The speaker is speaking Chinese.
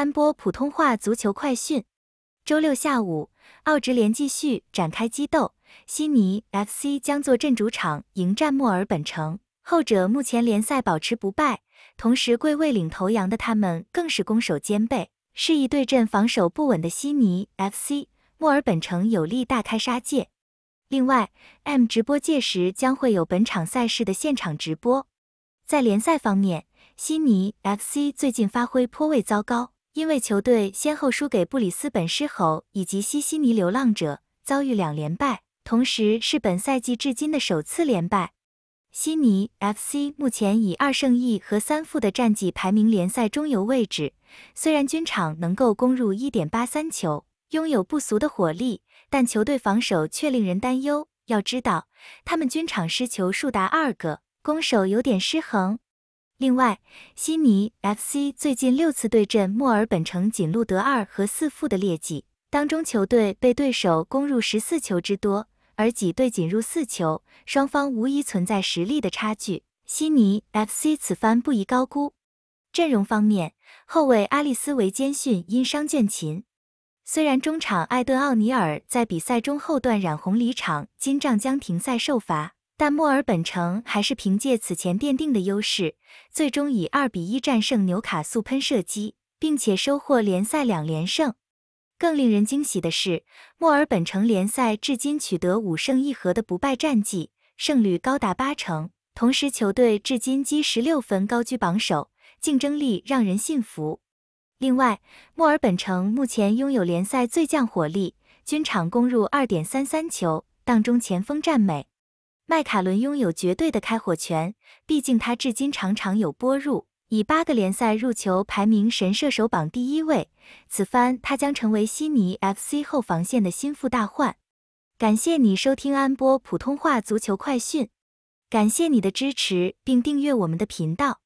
三波普通话足球快讯：周六下午，澳职联继续展开激斗，悉尼 FC 将坐镇主场迎战墨尔本城。后者目前联赛保持不败，同时贵位领头羊的他们更是攻守兼备，适宜对阵防守不稳的悉尼 FC。墨尔本城有力大开杀戒。另外，M 直播届时将会有本场赛事的现场直播。在联赛方面，悉尼 FC 最近发挥颇为糟糕。因为球队先后输给布里斯本狮吼以及西悉尼流浪者，遭遇两连败，同时是本赛季至今的首次连败。悉尼 FC 目前以二胜一和三负的战绩排名联赛中游位置。虽然均场能够攻入一点八三球，拥有不俗的火力，但球队防守却令人担忧。要知道，他们均场失球数达二个，攻守有点失衡。另外，悉尼 FC 最近六次对阵墨尔本城仅录得二和四负的劣迹，当中球队被对手攻入十四球之多，而己队仅入四球，双方无疑存在实力的差距。悉尼 FC 此番不宜高估。阵容方面，后卫阿利斯维坚逊因伤倦勤，虽然中场艾顿奥尼尔在比赛中后段染红离场，金仗将停赛受罚。但墨尔本城还是凭借此前奠定的优势，最终以二比一战胜纽卡素喷射机，并且收获联赛两连胜。更令人惊喜的是，墨尔本城联赛至今取得五胜一和的不败战绩，胜率高达八成。同时，球队至今积十六分，高居榜首，竞争力让人信服。另外，墨尔本城目前拥有联赛最强火力，均场攻入二点三三球，当中前锋占美。麦卡伦拥有绝对的开火权，毕竟他至今常常有波入，以八个联赛入球排名神射手榜第一位。此番他将成为悉尼 FC 后防线的心腹大患。感谢你收听安波普通话足球快讯，感谢你的支持并订阅我们的频道。